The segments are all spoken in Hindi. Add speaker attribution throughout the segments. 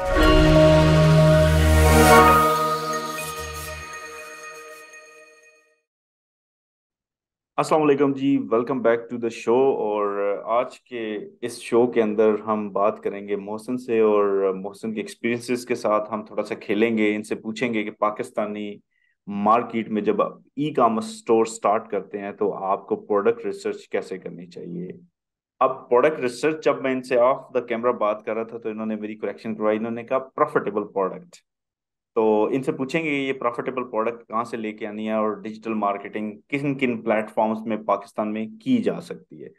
Speaker 1: Aslam ji welcome back to the show और आज के इस शो के अंदर हम बात करेंगे मोहसिन से और मोहसिन के एक्सपीरियंसेस के साथ हम थोड़ा सा खेलेंगे इनसे पूछेंगे कि पाकिस्तानी मार्केट में जब ई कामर्स स्टोर स्टार्ट करते हैं तो आपको प्रोडक्ट रिसर्च कैसे करनी चाहिए अब प्रोडक्ट रिसर्च जब मैं इनसे ऑफ द कैमरा बात कर रहा था तो इन्होंने मेरी करेक्शन करवाई इन्होंने कहा प्रॉफिटेबल प्रोडक्ट तो इनसे पूछेंगे ये प्रॉफिटेबल प्रोडक्ट कहाँ से लेके आनी है और डिजिटल मार्केटिंग किन किन प्लेटफॉर्म्स में पाकिस्तान में की जा सकती है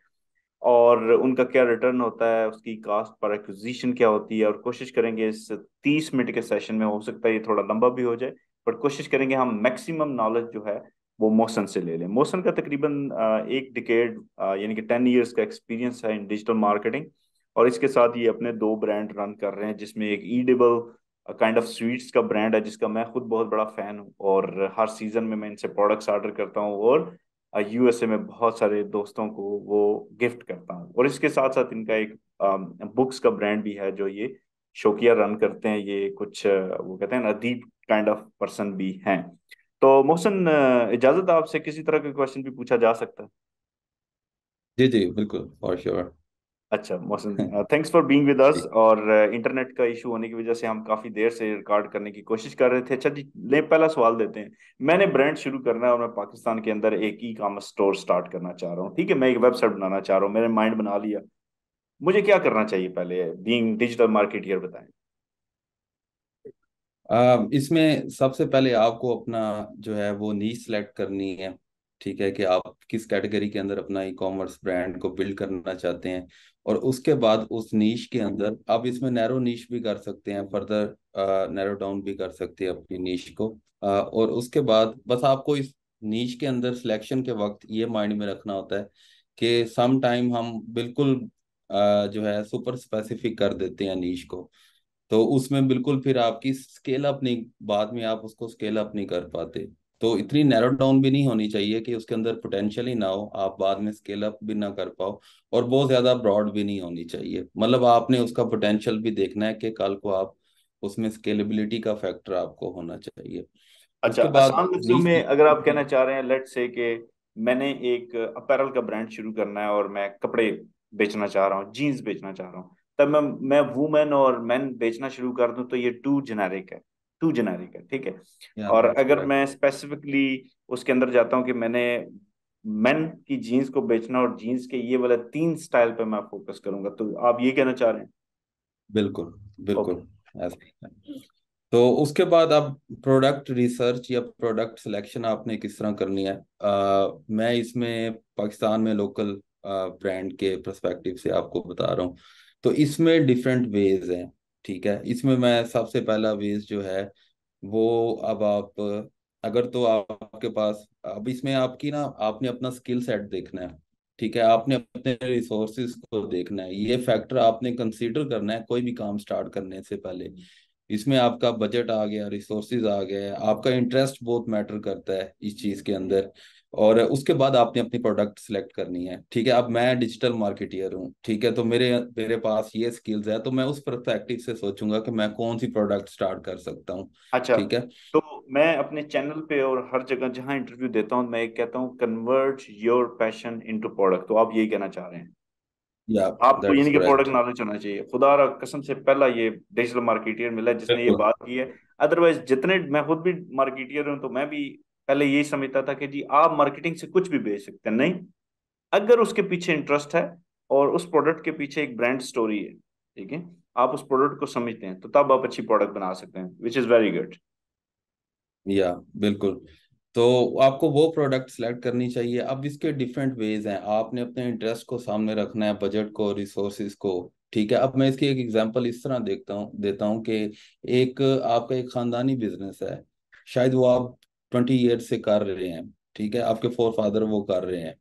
Speaker 1: और उनका क्या रिटर्न होता है उसकी कास्ट पर एक्विजिशन क्या होती है और कोशिश करेंगे इस तीस मिनट के सेशन में हो सकता है ये थोड़ा लंबा भी हो जाए बट कोशिश करेंगे हम मैक्सिमम नॉलेज जो है वो मोशन से ले लें मोशन का तकरीबन एक डिकेड यानी कि टेन इयर्स का एक्सपीरियंस है इन डिजिटल मार्केटिंग और इसके साथ ये अपने दो ब्रांड रन कर रहे हैं जिसमें एक ईडेबल काइंड ऑफ स्वीट्स का ब्रांड है जिसका मैं खुद बहुत बड़ा फ़ैन हूँ और हर सीज़न में मैं इनसे प्रोडक्ट्स ऑर्डर करता हूँ और यूएसए में बहुत सारे दोस्तों को वो गिफ्ट करता हूँ और इसके साथ साथ इनका एक बुक्स का ब्रांड भी है जो ये शोकिया रन करते हैं ये कुछ वो कहते हैं अदीब काइंड ऑफ पर्सन भी हैं तो मोहसन इजाजत आपसे किसी तरह का क्वेश्चन भी पूछा जा सकता है
Speaker 2: जी जी बिल्कुल फॉर श्योर
Speaker 1: अच्छा Mohsin thanks for being with us और इंटरनेट uh, का इशू होने की वजह से हम काफी देर से रिकॉर्ड करने की कोशिश कर रहे थे अच्छा जी ले पहला सवाल देते हैं मैंने ब्रांड शुरू करना है और मैं पाकिस्तान के अंदर एक ई कॉमर्स स्टोर स्टार्ट करना चाह रहा हूँ ठीक है मैं एक वेबसाइट बनाना चाह रहा हूँ मैंने माइंड बना लिया मुझे क्या करना चाहिए पहले बींग डिजिटल मार्केट बताएं
Speaker 2: इसमें सबसे पहले आपको अपना जो है वो नीच सेलेक्ट करनी है ठीक है कि आप किस कैटेगरी के अंदर अपना ई कॉमर्स ब्रांड को बिल्ड करना चाहते हैं और उसके बाद उस नीच के अंदर आप इसमें नैरो नीच भी कर सकते हैं फर्दर नैरो डाउन भी कर सकते हैं अपनी नीच को आ, और उसके बाद बस आपको इस नीच के अंदर सिलेक्शन के वक्त ये माइंड में रखना होता है कि सम टाइम हम बिल्कुल आ, जो है सुपर स्पेसिफिक कर देते हैं नीच को तो उसमें बिल्कुल फिर आपकी स्केल अप नहीं बाद में आप उसको स्केल अप नहीं कर पाते तो इतनी नैरो डाउन भी नहीं होनी चाहिए कि उसके अंदर पोटेंशियल ही ना हो आप बाद में स्केल अप भी ना कर पाओ और बहुत ज्यादा ब्रॉड भी नहीं होनी चाहिए मतलब आपने उसका पोटेंशियल भी देखना है कि कल को
Speaker 1: आप उसमें स्केलेबिलिटी का फैक्टर आपको होना चाहिए अच्छा में अगर आप कहना चाह रहे हैं लेट से कि मैंने एक अपैरल का ब्रांड शुरू करना है और मैं कपड़े बेचना चाह रहा हूँ जीन्स बेचना चाह रहा हूँ तब मैं मैं वुमेन और मैन बेचना शुरू कर दूं तो ये टू जेनेरिक है टू जेनेरिक है ठीक है और अगर मैं स्पेसिफिकली उसके अंदर जाता हूँ कि मैंने मेन की जीन्स को बेचना और जीन्स के ये वाले तीन स्टाइल पे मैं फोकस करूंगा तो आप ये कहना चाह रहे हैं
Speaker 2: बिल्कुल बिल्कुल okay. तो उसके बाद आप प्रोडक्ट रिसर्च या प्रोडक्ट सिलेक्शन आपने किस तरह करनी है आ, मैं इसमें पाकिस्तान में लोकल ब्रांड के परस्पेक्टिव से आपको बता रहा हूँ तो इसमें डिफरेंट वेज हैं ठीक है इसमें मैं सबसे पहला वेज जो है वो अब आप अगर तो आपके पास अब इसमें आपकी ना आपने अपना स्किल सेट देखना है ठीक है आपने अपने रिसोर्सेज को देखना है ये फैक्टर आपने कंसीडर करना है कोई भी काम स्टार्ट करने से पहले इसमें आपका बजट आ गया रिसोर्सेज आ गया आपका इंटरेस्ट बहुत मैटर करता है इस चीज के अंदर और उसके बाद आपने अपनी प्रोडक्ट सिलेक्ट करनी है ठीक है अब मैं डिजिटल मार्केटियर हूँ ठीक है तो मेरे मेरे पास ये स्किल्स है तो मैं उस परस्पेक्टिव से सोचूंगा कि मैं कौन सी प्रोडक्ट स्टार्ट कर सकता हूँ
Speaker 1: अच्छा ठीक है तो मैं अपने चैनल पे और हर जगह जहाँ इंटरव्यू देता हूँ मैं कहता हूँ convert your passion into product तो आप यही कहना चाह रहे हैं
Speaker 2: Yeah, आपको यानी कि प्रोडक्ट नॉलेज
Speaker 1: होना चाहिए खुदा और कसम से पहला ये डिजिटल मार्केटियर मिला जिसने ये बात की है अदरवाइज जितने मैं खुद भी मार्केटियर हूँ तो मैं भी पहले यही समझता था कि जी आप मार्केटिंग से कुछ भी बेच सकते हैं नहीं अगर उसके पीछे इंटरेस्ट है और उस प्रोडक्ट के पीछे एक ब्रांड स्टोरी है ठीक है आप उस प्रोडक्ट को समझते हैं तो तब आप अच्छी प्रोडक्ट बना सकते हैं विच इज वेरी गुड
Speaker 2: या बिल्कुल तो आपको वो प्रोडक्ट सेलेक्ट करनी चाहिए अब इसके डिफरेंट वेज हैं आपने अपने इंटरेस्ट को सामने रखना है बजट को रिसोर्सेज को ठीक है अब मैं इसकी एक एग्जांपल इस तरह देखता हूँ देता हूँ कि एक आपका एक खानदानी बिजनेस है शायद वो आप ट्वेंटी ईयर से कर रहे हैं ठीक है आपके फोर फादर वो कर रहे हैं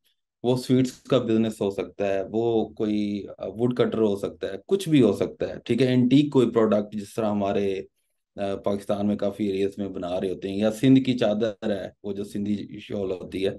Speaker 2: वो स्वीट्स का बिजनेस हो सकता है वो कोई वुड uh, कटर हो सकता है कुछ भी हो सकता है ठीक है एंटीक कोई प्रोडक्ट जिस तरह हमारे uh, पाकिस्तान में काफी एरियाज में बना रहे होते हैं या सिंध की चादर है वो जो सिंधी शॉल होती है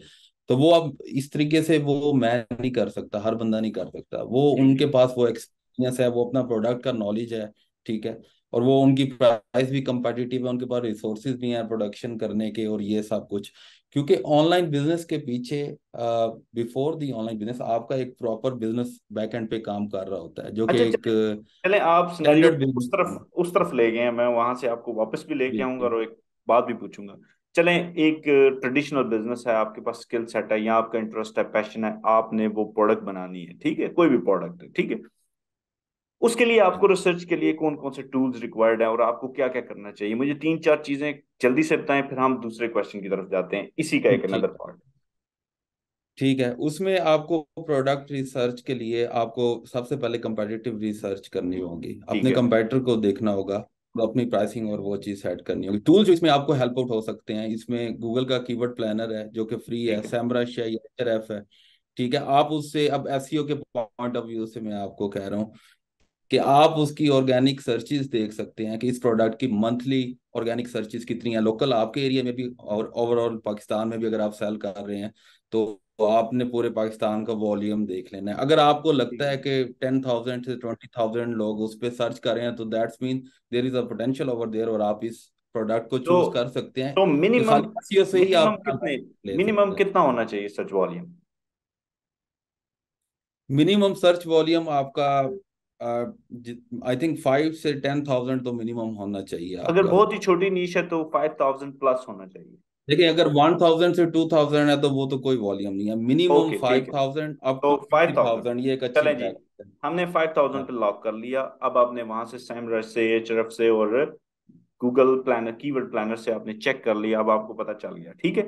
Speaker 2: तो वो अब इस तरीके से वो मैं नहीं कर सकता हर बंदा नहीं कर सकता वो उनके पास वो एक्सपीरियंस है वो अपना प्रोडक्ट का नॉलेज है ठीक है और वो उनकी प्राइस भी कम्पेटिटिव है उनके पास रिसोर्सेज भी हैं प्रोडक्शन करने के और ये सब कुछ क्योंकि ऑनलाइन बिजनेस के पीछे बिफोर दी ऑनलाइन बिजनेस आपका एक प्रॉपर
Speaker 1: बिजनेस बैक एंड पे काम कर रहा होता है जो कि अच्छा, एक चले आप स्टैंडर्ड उस तरफ उस तरफ ले गए मैं वहां से आपको वापस भी लेके आऊंगा और एक बात भी पूछूंगा चले एक ट्रेडिशनल बिजनेस है आपके पास स्किल सेट है या आपका इंटरेस्ट है पैशन है आपने वो प्रोडक्ट बनानी है ठीक है कोई भी प्रोडक्ट है ठीक है उसके लिए आपको रिसर्च के लिए कौन कौन से टूल्स रिक्वायर्ड है और आपको क्या क्या करना चाहिए मुझे तीन चार चीजें जल्दी से बताएं फिर हम दूसरे क्वेश्चन की तरफ जाते हैं इसी का एक अनदर पार्ट
Speaker 2: ठीक है उसमें आपको प्रोडक्ट रिसर्च के लिए आपको सबसे पहले कंपेटिटिव रिसर्च करनी होगी अपने कंपेटिटर को देखना होगा अपनी प्राइसिंग और वो चीज सेट करनी होगी टूल्स जो इसमें आपको हेल्प आउट हो सकते हैं इसमें गूगल का कीवर्ड प्लानर है जो कि फ्री है सैमरश है ठीक है आप उससे अब एस e के पॉइंट ऑफ व्यू से मैं आपको कह रहा हूँ कि आप उसकी ऑर्गेनिक सर्चिज देख सकते हैं कि इस प्रोडक्ट की मंथली ऑर्गेनिक सर्चिज कितनी है लोकल आपके एरिया में भी और ओवरऑल पाकिस्तान में भी अगर आप सेल कर रहे हैं तो आपने पूरे पाकिस्तान का वॉल्यूम देख लेना है अगर आपको लगता है कि टेन थाउजेंड से ट्वेंटी थाउजेंड लोग उस पर सर्च कर रहे हैं तो that's mean there is a potential over there और आप इस प्रोडक्ट को चूज तो, कर सकते हैं तो मिनिमम तो से ही आप
Speaker 1: कितने मिनिमम कितना होना चाहिए
Speaker 2: search volume minimum search volume आपका आई थिंक फाइव से टेन थाउजेंड तो मिनिमम होना चाहिए अगर बहुत
Speaker 1: ही छोटी नीच है तो फाइव थाउजेंड प्लस होना चाहिए
Speaker 2: देखिए अगर वन थाउजेंड से टू थाउजेंड है तो वो तो कोई वॉल्यूम नहीं है मिनिमम फाइव
Speaker 1: थाउजेंड अब तो फाइव थाउजेंड ये एक अच्छी जी हमने फाइव हाँ। थाउजेंड पे लॉक कर लिया अब आपने वहां से सैमरस से एच से और गूगल प्लानर कीवर्ड प्लानर से आपने चेक कर लिया अब आपको पता चल गया ठीक है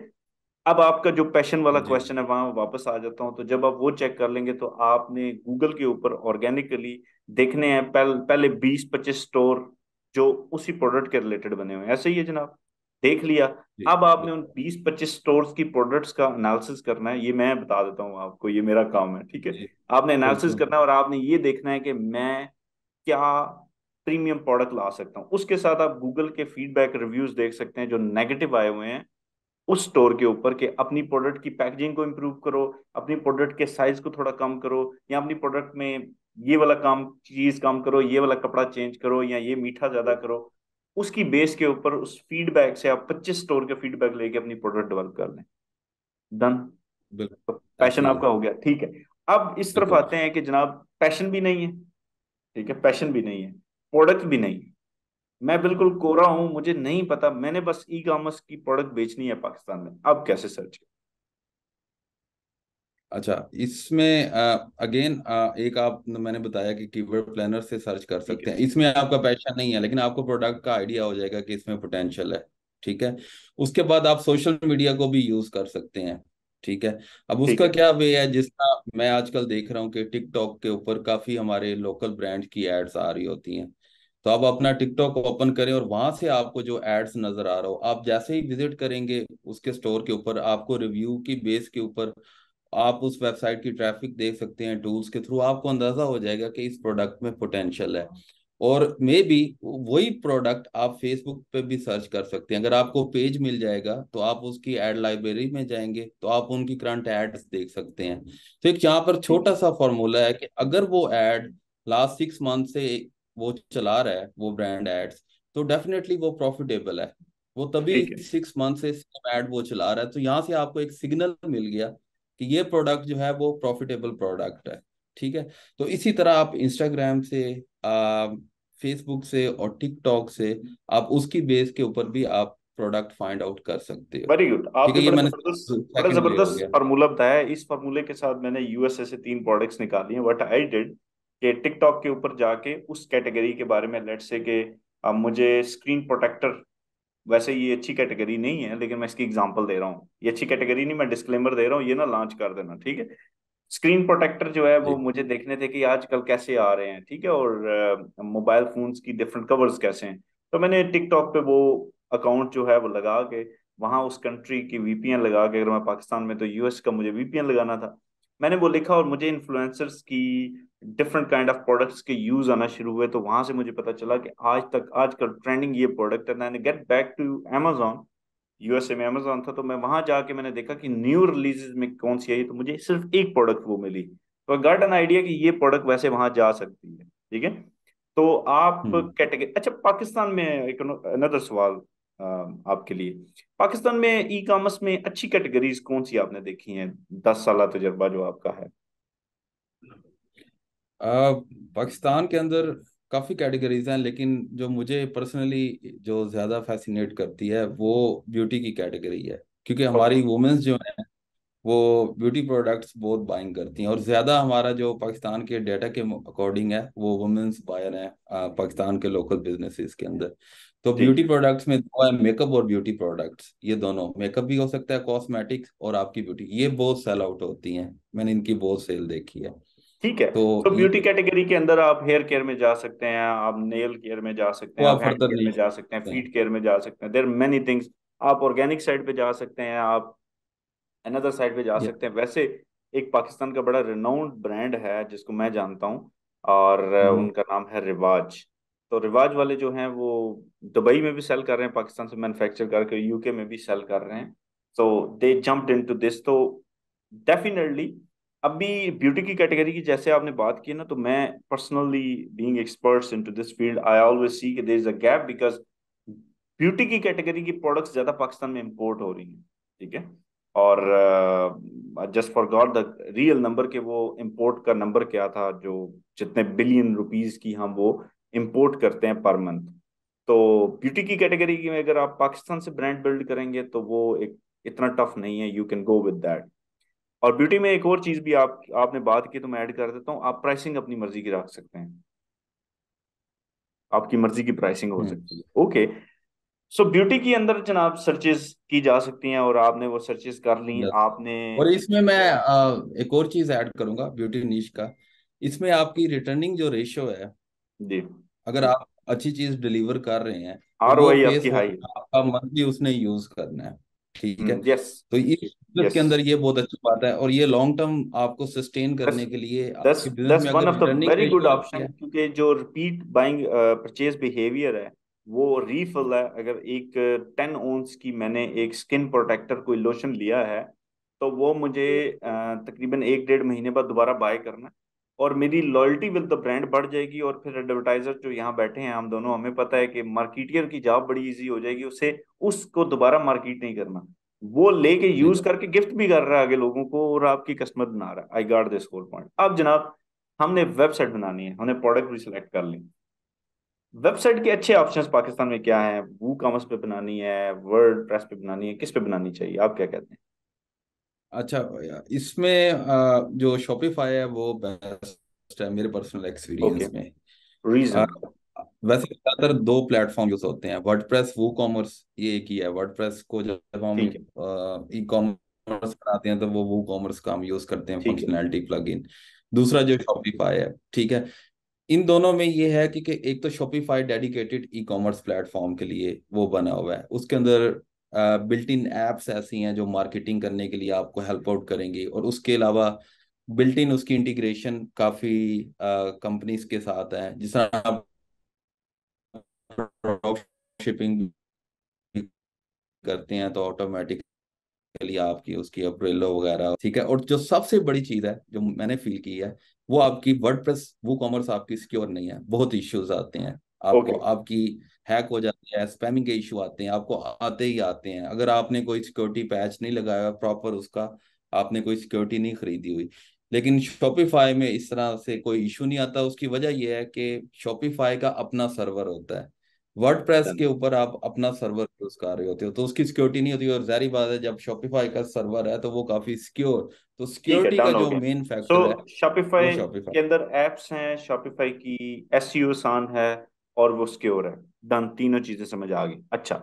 Speaker 1: अब आपका जो पैशन वाला क्वेश्चन है वहां वापस आ जाता हूँ तो जब आप वो चेक कर लेंगे तो आपने गूगल के ऊपर ऑर्गेनिकली देखने हैं पहल, पहले बीस पच्चीस स्टोर जो उसी प्रोडक्ट के रिलेटेड बने हुए हैं ऐसे ही है जनाब देख लिया अब आपने उन बीस पच्चीस स्टोर की प्रोडक्ट्स का एनालिसिस करना है ये मैं बता देता हूँ आपको ये मेरा काम है ठीक है आपने एनालिसिस करना है और आपने ये देखना है कि मैं क्या प्रीमियम प्रोडक्ट ला सकता हूँ उसके साथ आप गूगल के फीडबैक रिव्यूज देख सकते हैं जो नेगेटिव आए हुए हैं उस स्टोर के ऊपर कि अपनी प्रोडक्ट की पैकेजिंग को इम्प्रूव करो अपनी प्रोडक्ट के साइज को थोड़ा कम करो या अपनी प्रोडक्ट में ये वाला काम चीज कम करो ये वाला कपड़ा चेंज करो या ये मीठा ज्यादा करो उसकी बेस के ऊपर उस फीडबैक से आप 25 स्टोर के फीडबैक लेके अपनी प्रोडक्ट डेवलप कर लें डन पैशन आपका हो गया ठीक है अब इस तरफ आते हैं कि जनाब पैशन भी नहीं है ठीक है पैशन भी नहीं है प्रोडक्ट भी नहीं है मैं बिल्कुल कोरा हूं मुझे नहीं पता मैंने बस ई कॉमर्स की प्रोडक्ट बेचनी है पाकिस्तान में अब कैसे सर्च कर
Speaker 2: अच्छा इसमें अगेन एक आप मैंने बताया कि कीवर्ड प्लानर से सर्च कर सकते हैं इसमें आपका पैशन नहीं है लेकिन आपको प्रोडक्ट का आइडिया हो जाएगा कि इसमें पोटेंशियल है ठीक है उसके बाद आप सोशल मीडिया को भी यूज कर सकते हैं ठीक है अब उसका क्या वे है जिसका मैं आजकल देख रहा हूँ कि टिकटॉक के ऊपर काफी हमारे लोकल ब्रांड की एड्स आ रही होती हैं तो आप अपना टिकटॉक ओपन करें और वहां से आपको जो एड्स नजर आ रहा हो आप जैसे ही विजिट करेंगे उसके स्टोर के ऊपर आपको रिव्यू की बेस के ऊपर आप उस वेबसाइट की ट्रैफिक देख सकते हैं टूल्स के थ्रू आपको अंदाजा हो जाएगा कि इस प्रोडक्ट में पोटेंशियल है और मे बी वही प्रोडक्ट आप फेसबुक पे भी सर्च कर सकते हैं अगर आपको पेज मिल जाएगा तो आप उसकी एड लाइब्रेरी में जाएंगे तो आप उनकी करंट एड्स देख सकते हैं तो एक यहाँ पर छोटा सा फॉर्मूला है कि अगर वो एड लास्ट सिक्स मंथ से वो चला रहा है वो ब्रांड एड्स तो डेफिनेटली वो प्रॉफिटेबल है वो तभी सिक्स मंथ से एड वो चला रहा है तो यहाँ से आपको एक सिग्नल मिल गया कि ये प्रोडक्ट जो है वो प्रॉफिटेबल प्रोडक्ट है ठीक है तो इसी तरह आप इंस्टाग्राम से फेसबुक से और टिकटॉक से आप उसकी बेस के ऊपर भी आप प्रोडक्ट फाइंड आउट कर सकते हो वेरी गुड आपने बड़ा जबरदस्त बड़ा
Speaker 1: फार्मूला बताया इस फार्मूले के साथ मैंने यूएसए से तीन प्रोडक्ट्स निकाली हैं व्हाट आई डिड कि टिकटॉक के ऊपर जाके उस कैटेगरी के बारे में लेट से कि मुझे स्क्रीन प्रोटेक्टर वैसे ये अच्छी कैटेगरी नहीं है लेकिन मैं इसकी एग्जांपल दे रहा हूँ ये अच्छी कैटेगरी नहीं मैं डिस्क्लेमर दे रहा हूँ ये ना लॉन्च कर देना ठीक है स्क्रीन प्रोटेक्टर जो है वो मुझे देखने थे कि आजकल कैसे आ रहे हैं ठीक है और मोबाइल फोन्स की डिफरेंट कवर्स कैसे हैं तो मैंने टिकटॉक पे वो अकाउंट जो है वो लगा के वहां उस कंट्री की वीपीएन लगा के अगर मैं पाकिस्तान में तो यूएस का मुझे वीपीएन लगाना था मैंने वो लिखा और मुझे इन्फ्लुएंसर्स की डिफरेंट काइंड ऑफ प्रोडक्ट्स के यूज आना शुरू हुए तो वहां से मुझे पता चला कि आज तक आजकल ट्रेंडिंग ये प्रोडक्ट है मैंने get back to Amazon USA में अमेजोन था तो मैं वहां जाके मैंने देखा कि न्यू रिलीजेज में कौन सी आई तो मुझे सिर्फ एक प्रोडक्ट वो मिली तो गार्ड एन आइडिया कि ये प्रोडक्ट वैसे वहां जा सकती है ठीक है तो आप कैटेगरी हम्म। अच्छा पाकिस्तान में एक अनदर सवाल आपके लिए पाकिस्तान में ई e कॉमर्स में अच्छी कैटेगरीज कौन सी आपने देखी हैं दस साल तजर्बा जो आपका है
Speaker 2: पाकिस्तान के अंदर काफ़ी कैटेगरीज हैं लेकिन जो मुझे पर्सनली जो ज़्यादा फैसिनेट करती है वो ब्यूटी की कैटेगरी है क्योंकि हमारी वुमेंस जो हैं वो ब्यूटी प्रोडक्ट्स बहुत बाइंग करती हैं और ज़्यादा हमारा जो पाकिस्तान के डेटा के अकॉर्डिंग है वो वुमेंस बायर हैं पाकिस्तान के लोकल बिजनेसेस के अंदर तो ब्यूटी प्रोडक्ट्स में दो है मेकअप और ब्यूटी प्रोडक्ट्स ये दोनों मेकअप भी हो सकता है कॉस्मेटिक्स और आपकी ब्यूटी ये बहुत सेल आउट होती हैं मैंने इनकी बहुत सेल देखी है
Speaker 1: ठीक है तो तो ब्यूटी कैटेगरी के अंदर आप हेयर केयर में जा सकते हैं आप नेल केयर में जा सकते हैं आप हैंड केयर में जा सकते हैं फीट केयर में जा सकते हैं देर मेनी थिंग्स आप ऑर्गेनिक साइड पे जा सकते हैं आप अनदर साइड पे जा सकते हैं वैसे एक पाकिस्तान का बड़ा रिनाउंड ब्रांड है जिसको मैं जानता हूँ और हम्म। उनका नाम है रिवाज तो रिवाज वाले जो हैं वो दुबई में भी सेल कर रहे हैं पाकिस्तान से मैन्युफैक्चर करके यूके में भी सेल कर रहे हैं so they jumped into this तो डेफिनेटली अभी ब्यूटी की कैटेगरी की जैसे आपने बात की ना तो मैं personally being experts into this field I always see कि there is a gap because beauty की कैटेगरी की प्रोडक्ट्स ज्यादा पाकिस्तान में इंपोर्ट हो रही हैं ठीक है और just for god the real number के वो इम्पोर्ट का नंबर क्या था जो जितने बिलियन रुपीज की हम वो इम्पोर्ट करते हैं पर मंथ तो ब्यूटी की कैटेगरी में अगर आप पाकिस्तान से ब्रांड बिल्ड करेंगे तो वो एक इतना टफ नहीं है you can go with that और ब्यूटी में एक और चीज भी आप आपने बात की तो मैं ऐड कर देता हूँ आप प्राइसिंग अपनी मर्जी की रख सकते हैं आपकी मर्जी की प्राइसिंग हो हम्म। सकती है ओके सो ब्यूटी के अंदर जनाब सर्चेस की जा सकती हैं और आपने वो सर्चेस कर ली आपने और इसमें
Speaker 2: मैं आ, एक और चीज ऐड करूंगा ब्यूटी नीच का इसमें आपकी रिटर्निंग जो रेशियो है जी अगर आप अच्छी चीज डिलीवर कर रहे हैं आरओआई आपकी हाई आपका मंथली उसने यूज करना है ठीक है यस mm, तो ये yes. के अंदर ये बहुत अच्छी बात है और ये लॉन्ग टर्म आपको सस्टेन करने के लिए वेरी गुड
Speaker 1: ऑप्शन क्योंकि जो रिपीट बाइंग परचेज बिहेवियर है वो रीफिल है अगर एक टेन uh, ओन्स की मैंने एक स्किन प्रोटेक्टर कोई लोशन लिया है तो वो मुझे uh, तकरीबन एक डेढ़ महीने बाद दोबारा बाय करना है और मेरी लॉयल्टी विद द ब्रांड बढ़ जाएगी और फिर एडवर्टाइजर जो यहाँ बैठे हैं हम दोनों हमें पता है कि मार्केटियर की जॉब बड़ी इजी हो जाएगी उसे उसको दोबारा मार्केट नहीं करना वो लेके यूज करके गिफ्ट भी कर रहा है आगे लोगों को और आपकी कस्टमर बना रहा है I guard this whole point अब जनाब हमने वेबसाइट बनानी है हमने प्रोडक्ट भी सिलेक्ट कर ली वेबसाइट के अच्छे ऑप्शंस पाकिस्तान में क्या है वू कॉमर्स पे बनानी है वर्ड प्रेस पे बनानी है किस पे बनानी चाहिए आप क्या कहते हैं
Speaker 2: अच्छा इसमें जो शॉपिफाई है वो बेस्ट है मेरे पर्सनल एक्सपीरियंस okay. में रीजन वैसे ज्यादातर दो प्लेटफॉर्म यूज होते हैं वर्डप्रेस वो कॉमर्स ये एक ही है वर्डप्रेस को जब हम ई कॉमर्स बनाते हैं तो वो वो कॉमर्स का हम यूज करते हैं फंक्शनैलिटी प्लगइन दूसरा जो शॉपिफाई है ठीक है इन दोनों में ये है कि, कि एक तो Shopify dedicated e commerce platform के लिए वो बना हुआ है उसके अंदर बिल्ट इन एप्स ऐसी हैं जो मार्केटिंग करने के लिए आपको हेल्प आउट करेंगी और उसके अलावा बिल्ट इन उसकी इंटीग्रेशन काफ़ी कंपनीज के साथ है जिस तरह आप शिपिंग करते हैं तो ऑटोमेटिकली आपकी उसकी अप्रेलो वगैरह ठीक है और जो सबसे बड़ी चीज़ है जो मैंने फील की है वो आपकी वर्ड प्रेस वो कॉमर्स आपकी सिक्योर नहीं है बहुत इश्यूज आते हैं आपको okay. आपकी हैक हो जाती है स्पैमिंग के इशू आते हैं आपको आते ही आते हैं अगर आपने कोई सिक्योरिटी पैच नहीं लगाया प्रॉपर उसका आपने कोई सिक्योरिटी नहीं खरीदी हुई लेकिन शॉपिफाई में इस तरह से कोई इशू नहीं आता उसकी वजह यह है कि शॉपिफाई का अपना सर्वर होता है वर्ड के ऊपर आप अपना सर्वर यूज कर रहे होते हो तो उसकी सिक्योरिटी नहीं होती और जहरी बात है जब शॉपिफाई का सर्वर है तो वो काफी सिक्योर तो सिक्योरिटी का जो मेन फैक्टर so, है शॉपिफाई के
Speaker 1: अंदर एप्स हैं शॉपिफाई की एसईओ e आसान है और वो सिक्योर है डन तीनों चीजें समझ आ गई अच्छा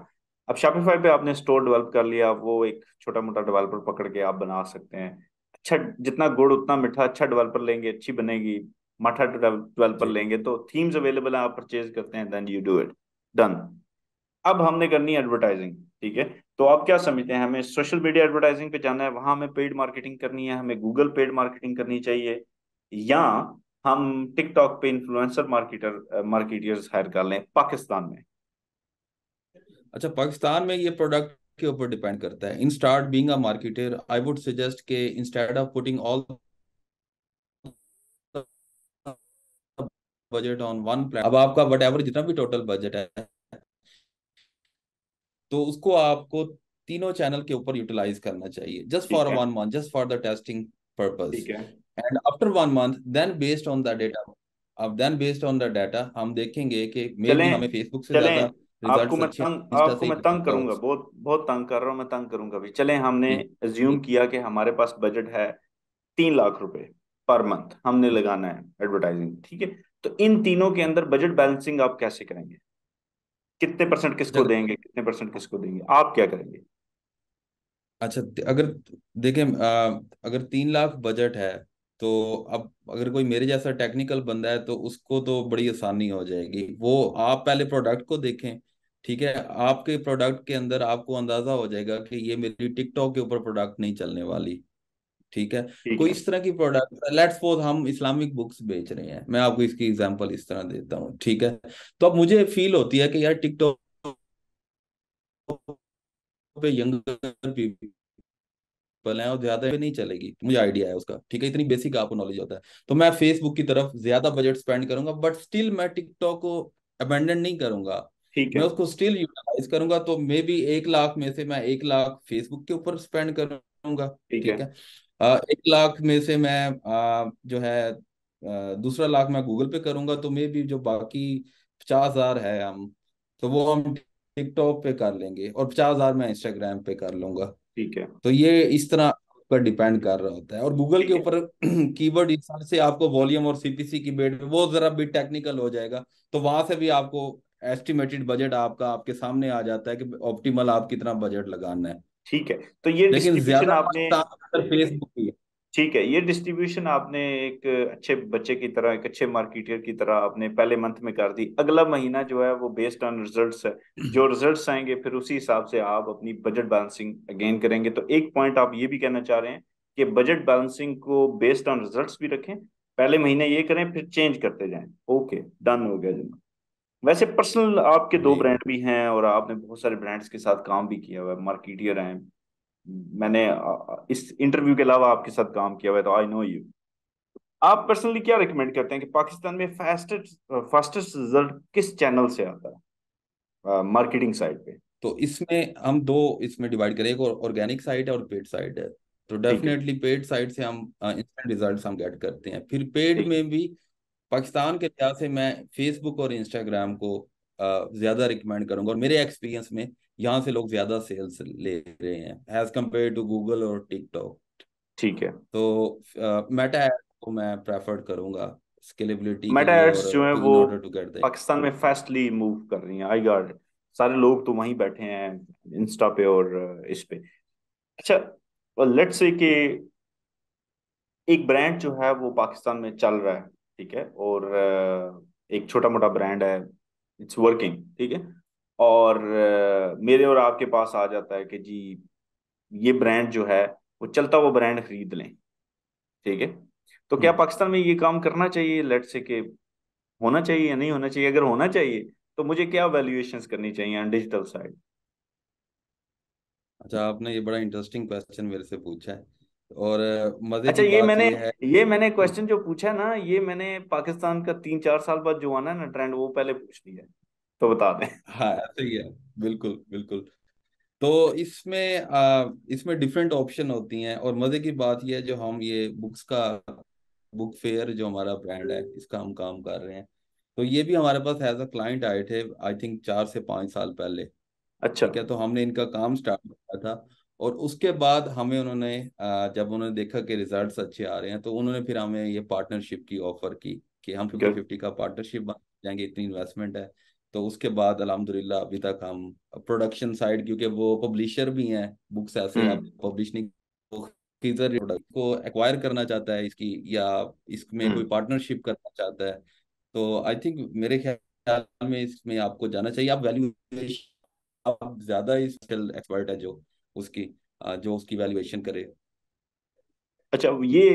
Speaker 1: अब शॉपिफाई पे आपने स्टोर डेवलप कर लिया वो एक छोटा मोटा डेवलपर पकड़ के आप बना सकते हैं अच्छा जितना गुड़ उतना मीठा अच्छा डेवलपर लेंगे अच्छी बनेगी मठा डेवलपर लेंगे तो थीम्स अवेलेबल है आप परचेज करते हैं then you do it done अब हमने करनी है एडवर्टाइजिंग ठीक है तो आप क्या समझते हैं हमें सोशल मीडिया एडवर्टाइजिंग पे जाना है वहां हमें पेड मार्केटिंग करनी है हमें गूगल पेड मार्केटिंग करनी चाहिए या हम टिकटॉक पे इन्फ्लुएंसर मार्केटर मार्केटियर्स हायर कर लें पाकिस्तान में अच्छा पाकिस्तान में ये प्रोडक्ट के ऊपर डिपेंड करता है in start being
Speaker 2: a marketer I would suggest के instead of putting all budget on one plan अब आपका वट एवर जितना भी टोटल बजट है तो उसको आपको तीनों चैनल के ऊपर यूटिलाइज करना चाहिए just for one month just for the testing purpose and after one month then based on the data अब then based on the data हम देखेंगे कि मे बी हमें फेसबुक से ज्यादा आपको मैं तंग आपको मैं तंग करूंगा
Speaker 1: बहुत बहुत तंग कर रहा हूं मैं तंग करूंगा भी चले हमने एज्यूम किया कि हमारे पास बजट है तीन लाख रुपए पर मंथ हमने लगाना है एडवर्टाइजिंग ठीक है तो इन तीनों के अंदर बजट बैलेंसिंग आप कैसे करेंगे कितने परसेंट किसको देंगे कितने परसेंट किसको देंगे आप क्या करेंगे
Speaker 2: अच्छा अगर देखें अगर तीन लाख बजट है तो अब अगर कोई मेरे जैसा टेक्निकल बंदा है तो उसको तो बड़ी आसानी हो जाएगी वो आप पहले प्रोडक्ट को देखें ठीक है आपके प्रोडक्ट के अंदर आपको अंदाजा हो जाएगा कि ये मेरी टिकटॉक के ऊपर प्रोडक्ट नहीं चलने वाली ठीक है ठीक कोई है। इस तरह की प्रोडक्ट लेट सपोज हम इस्लामिक बुक्स बेच रहे हैं मैं आपको इसकी एग्जांपल इस तरह देता हूँ ठीक है तो अब मुझे फील होती है कि यार टिकटॉक पे यंगर पीपल और ज्यादा भी नहीं चलेगी मुझे आइडिया है उसका ठीक है इतनी बेसिक आपको नॉलेज होता है तो मैं फेसबुक की तरफ ज्यादा बजट स्पेंड करूंगा बट स्टिल मैं टिकटॉक को अबेंडन नहीं करूंगा मैं उसको स्टिल यूटिलाइज करूंगा तो मे बी एक लाख में से मैं एक लाख फेसबुक के ऊपर स्पेंड करूंगा ठीक है, है? Uh, एक लाख में से मैं uh, जो है uh, दूसरा लाख मैं गूगल पे करूंगा तो मे बी जो बाकी पचास हजार है हम तो वो हम टिकटॉक पे कर लेंगे और पचास हजार मैं इंस्टाग्राम पे कर लूंगा ठीक है तो ये इस तरह पर डिपेंड कर रहा होता है और गूगल के ऊपर कीवर्ड हिसाब से आपको वॉल्यूम और सीपीसी की बेट वो जरा भी टेक्निकल हो जाएगा तो वहां से भी आपको एस्टिमेटेड बजट आपका आपके सामने आ जाता है कि ऑप्टिमल आप कितना बजट लगाना है ठीक है तो ये लेकिन ज्यादा आपने
Speaker 1: फेसबुक ठीक है ये डिस्ट्रीब्यूशन आपने एक अच्छे बच्चे की तरह एक अच्छे मार्केटियर की तरह आपने पहले मंथ में कर दी अगला महीना जो है वो बेस्ड ऑन रिजल्ट्स है जो रिजल्ट्स आएंगे फिर उसी हिसाब से आप अपनी बजट बैलेंसिंग अगेन करेंगे तो एक पॉइंट आप ये भी कहना चाह रहे हैं कि बजट बैलेंसिंग को बेस्ड ऑन रिजल्ट भी रखें पहले महीने ये करें फिर चेंज करते जाए ओके डन हो गया जनाब वैसे पर्सनल आपके दो ब्रांड भी हैं और आपने बहुत सारे ब्रांड्स के साथ काम भी किया हुआ है मार्केटियर हैं मैंने इस इंटरव्यू के अलावा आपके साथ काम किया हुआ है तो आई नो यू आप पर्सनली क्या रिकमेंड करते हैं कि पाकिस्तान में फास्टेस्ट फास्टेस्ट रिजल्ट किस चैनल से आता
Speaker 2: है मार्केटिंग साइड पे तो इसमें हम दो इसमें डिवाइड करें एक ऑर्गेनिक साइड है और पेड साइड है तो डेफिनेटली पेड साइड से हम इंस्टेंट रिजल्ट्स हम गेट करते हैं फिर पेड में भी पाकिस्तान के लिहाज से मैं फेसबुक और इंस्टाग्राम को ज्यादा रिकमेंड करूंगा और मेरे एक्सपीरियंस में यहाँ से लोग ज्यादा सेल्स ले रहे हैं एज कम्पेयर टू गूगल और टिकटॉक ठीक है तो मेटा एड को मैं प्रेफर करूंगा
Speaker 1: स्केलेबिलिटी मेटा एड्स जो है वो पाकिस्तान में फास्टली मूव कर रही है आई गॉट सारे लोग तो वहीं बैठे हैं इंस्टा पे और इस पे अच्छा लेट्स से कि एक ब्रांड जो है वो पाकिस्तान में चल रहा है ठीक है और एक छोटा मोटा ब्रांड है इट्स वर्किंग ठीक है और मेरे और आपके पास आ जाता है कि जी ये ब्रांड जो है वो चलता वो ब्रांड खरीद लें ठीक है तो क्या हम्म। पाकिस्तान में ये काम करना चाहिए लेट से के होना चाहिए या नहीं होना चाहिए अगर होना चाहिए तो मुझे क्या वैल्यूएशंस करनी चाहिए ऑन डिजिटल साइड
Speaker 2: अच्छा आपने ये बड़ा इंटरेस्टिंग क्वेश्चन मेरे से पूछा है और मजे अच्छा ये मैंने ये, ये मैंने
Speaker 1: क्वेश्चन जो पूछा है ना ये मैंने पाकिस्तान का तीन चार साल बाद जो आना है ना ट्रेंड वो पहले पूछ लिया है
Speaker 2: तो बता दें हाँ ऐसे ही है बिल्कुल बिल्कुल तो इसमें आ, इसमें डिफरेंट ऑप्शन होती हैं और मजे की बात यह है जो हम ये बुक्स का बुक फेयर जो हमारा ब्रांड है इसका हम काम कर रहे हैं तो ये भी हमारे पास एज अ क्लाइंट आए थे आई थिंक चार से पांच साल पहले अच्छा क्या तो हमने इनका काम स्टार्ट किया था और उसके बाद हमें उन्होंने जब उन्होंने देखा कि रिजल्ट अच्छे आ रहे हैं तो उन्होंने फिर हमें ये पार्टनरशिप की ऑफर की कि हम फिफ्टी फिफ्टी का पार्टनरशिप बन जाएंगे इतनी इन्वेस्टमेंट है तो उसके बाद अलहमदुल्ला अभी तक हम प्रोडक्शन साइड क्योंकि वो पब्लिशर भी हैं बुक्स ऐसे हम्म। आप पब्लिश नहीं को एक्वायर करना चाहता है इसकी या इसमें हम्म। कोई पार्टनरशिप करना चाहता है तो आई थिंक मेरे ख्याल में इसमें आपको जाना चाहिए आप वैल्यू आप ज्यादा इस एक्सपर्ट है जो उसकी जो उसकी वैल्यूएशन
Speaker 1: करे अच्छा ये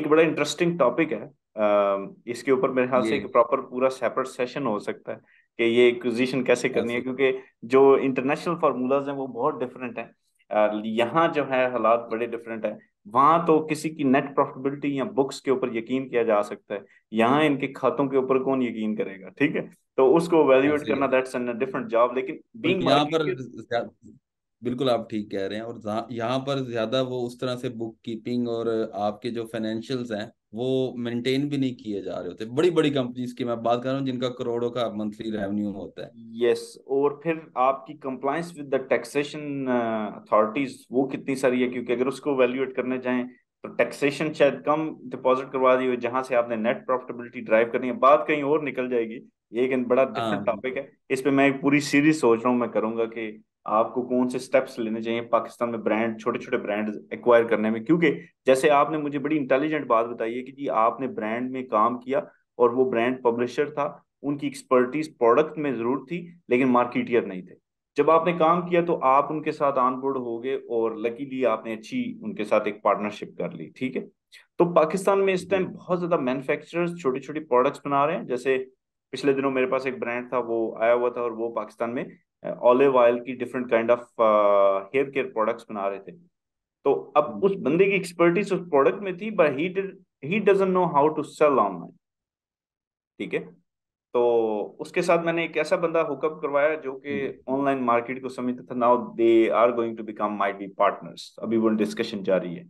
Speaker 1: एक बड़ा इंटरेस्टिंग टॉपिक है इसके ऊपर मेरे ख्याल से एक प्रॉपर पूरा सेपरेट सेशन हो सकता है कि ये एक्विजिशन कैसे करनी है क्योंकि जो इंटरनेशनल फार्मूलाज हैं वो बहुत डिफरेंट हैं यहाँ जो है हालात बड़े डिफरेंट हैं वहां तो किसी की नेट प्रॉफिटेबिलिटी या बुक्स के ऊपर यकीन किया जा सकता है यहाँ इनके खातों के ऊपर कौन यकीन करेगा ठीक है तो उसको वैल्यूएट करना दैट्स डिफरेंट जॉब लेकिन बीइंग यहाँ पर बिल्कुल
Speaker 2: आप ठीक कह रहे हैं और यहाँ पर ज्यादा वो उस तरह से बुक कीपिंग और आपके जो फाइनेंशियल्स हैं वो मेंटेन भी नहीं किए जा रहे होते बड़ी बड़ी कंपनीज की मैं बात कर रहा हूँ जिनका करोड़ों का मंथली रेवेन्यू होता है
Speaker 1: यस yes, और फिर आपकी compliance with the taxation authorities वो कितनी सारी है क्योंकि अगर उसको वैल्यूएट करने जाएं तो टैक्सेशन शायद कम डिपॉजिट करवा दी हो जहां से आपने नेट प्रॉफिटेबिलिटी ड्राइव करनी है बात कहीं और निकल जाएगी ये एक बड़ा डिफरेंट हाँ। टॉपिक है इस पे मैं एक पूरी सीरीज सोच रहा हूँ मैं करूंगा कि आपको कौन से स्टेप्स लेने चाहिए पाकिस्तान में ब्रांड छोटे छोटे ब्रांड एक्वायर करने में क्योंकि जैसे आपने मुझे बड़ी इंटेलिजेंट बात बताई है कि जी आपने ब्रांड में काम किया और वो ब्रांड पब्लिशर था उनकी एक्सपर्टीज प्रोडक्ट में जरूर थी लेकिन मार्केटियर नहीं थे जब आपने काम किया तो आप उनके साथ ऑनबोर्ड हो गए और लकीली आपने अच्छी उनके साथ एक पार्टनरशिप कर ली ठीक है तो पाकिस्तान में इस टाइम बहुत ज्यादा मैन्युफैक्चरर्स छोटी छोटी प्रोडक्ट्स बना रहे हैं जैसे पिछले दिनों मेरे पास एक ब्रांड था वो आया हुआ था और वो पाकिस्तान में ऑलिव ऑयल की different kind of hair care products बना रहे थे तो अब हम्म। उस बंदे की एक्सपर्टीज उस प्रोडक्ट में थी but he he doesn't know how to sell online ठीक है तो उसके साथ मैंने एक ऐसा बंदा हुकअप करवाया जो कि ऑनलाइन हम्म। मार्केट को समझता था now they are going to become might be partners अभी वो डिस्कशन जारी है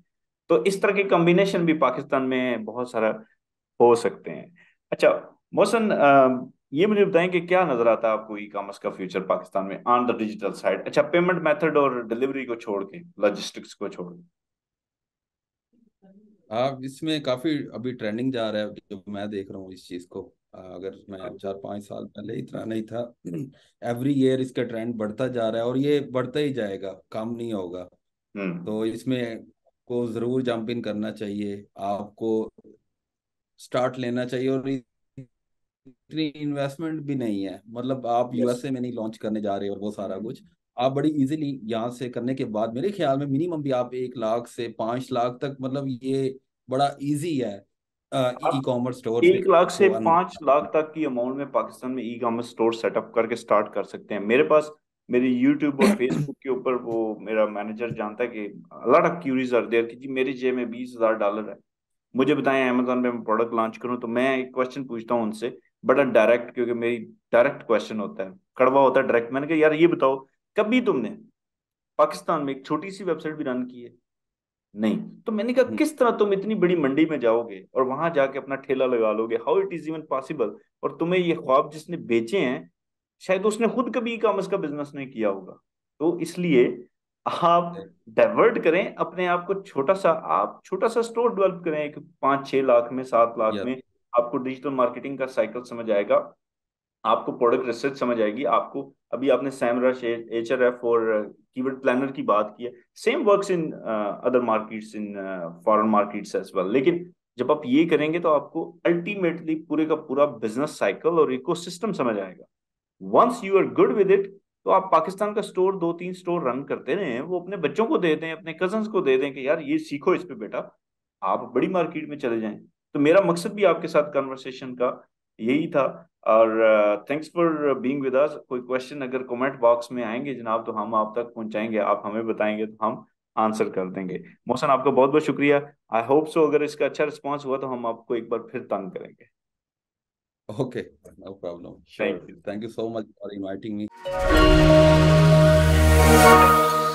Speaker 1: तो इस तरह के कॉम्बिनेशन भी पाकिस्तान में बहुत सारा हो सकते हैं अच्छा मोहसन ये मुझे बताएं कि क्या नजर आता है आपको ई कॉमर्स का फ्यूचर पाकिस्तान में ऑन द डिजिटल साइड अच्छा पेमेंट मेथड और डिलीवरी को छोड़ के लॉजिस्टिक्स को छोड़ के
Speaker 2: आप इसमें काफी अभी ट्रेंडिंग जा रहा है जो मैं देख रहा हूँ इस चीज को अगर मैं हाँ। चार पांच साल पहले इतना नहीं था एवरी ईयर इसका ट्रेंड बढ़ता जा रहा है और ये बढ़ता ही जाएगा कम नहीं होगा हम्म। तो इसमें को जरूर जंप इन करना चाहिए आपको स्टार्ट लेना चाहिए और इतनी इन्वेस्टमेंट भी नहीं है मतलब आप यूएसए में नहीं लॉन्च करने जा रहे और वो सारा mm-hmm. कुछ आप बड़ी इजीली यहाँ से करने के बाद मेरे ख्याल में मिनिमम भी आप एक लाख से पांच लाख तक मतलब ये बड़ा इजी है ई कॉमर्स स्टोर एक लाख से पांच
Speaker 1: लाख तक की अमाउंट में पाकिस्तान में ई कॉमर्स स्टोर सेटअप करके स्टार्ट कर सकते हैं मेरे पास मेरे यूट्यूब और फेसबुक के ऊपर वो मेरा मैनेजर जानता है कि अलग क्यूरीज आर देयर कि जी मेरे जेब में बीस हजार डॉलर है मुझे बताएं अमेजोन पे मैं प्रोडक्ट लॉन्च करूं तो मैं एक क्वेश्चन पूछता हूं उनसे बड़ा डायरेक्ट क्योंकि मेरी डायरेक्ट क्वेश्चन होता है कड़वा होता है डायरेक्ट मैंने कहा यार ये बताओ कभी तुमने पाकिस्तान में एक छोटी सी वेबसाइट भी रन की है नहीं तो मैंने कहा हम्म। किस तरह तुम इतनी बड़ी मंडी में जाओगे और वहां जाके अपना ठेला लगा लोगे how it is even possible और तुम्हें ये ख्वाब जिसने बेचे हैं शायद उसने खुद कभी ई कॉमर्स का बिजनेस नहीं किया होगा तो इसलिए आप डाइवर्ट हम्म। करें अपने आप को छोटा सा आप छोटा सा स्टोर डेवलप करें एक पांच छह लाख में सात लाख में आपको डिजिटल मार्केटिंग का साइकिल समझ आएगा आपको प्रोडक्ट रिसर्च समझ आएगी आपको अभी आपने रश एच आर एफ और कीवर्ड प्लानर की बात की है same works in other markets in foreign markets as well लेकिन जब आप ये करेंगे तो आपको अल्टीमेटली पूरे का पूरा बिजनेस साइकिल और सिस्टम समझ आएगा once you are good with it तो आप पाकिस्तान का स्टोर दो तीन स्टोर रन करते रहे वो अपने बच्चों को दे दें अपने कजन को दे दें कि यार ये सीखो इस पे बेटा आप बड़ी मार्केट में चले जाएं तो मेरा मकसद भी आपके साथ कन्वर्सेशन का यही था और thanks for being with us कोई क्वेश्चन अगर कमेंट बॉक्स में आएंगे जनाब तो हम आप तक पहुंचाएंगे आप हमें बताएंगे तो हम आंसर कर देंगे मोहसन आपका बहुत बहुत शुक्रिया आई होप सो अगर इसका अच्छा रिस्पॉन्स हुआ तो हम आपको एक बार फिर तंग करेंगे okay no problem thank you thank you so much for inviting
Speaker 2: me